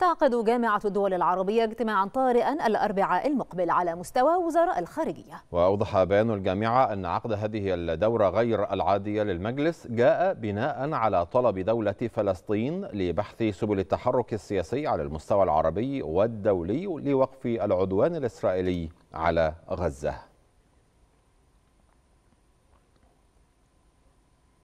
تعقد جامعة الدول العربية اجتماعا طارئا الأربعاء المقبل على مستوى وزراء الخارجية وأوضح بيان الجامعة أن عقد هذه الدورة غير العادية للمجلس جاء بناء على طلب دولة فلسطين لبحث سبل التحرك السياسي على المستوى العربي والدولي لوقف العدوان الإسرائيلي على غزة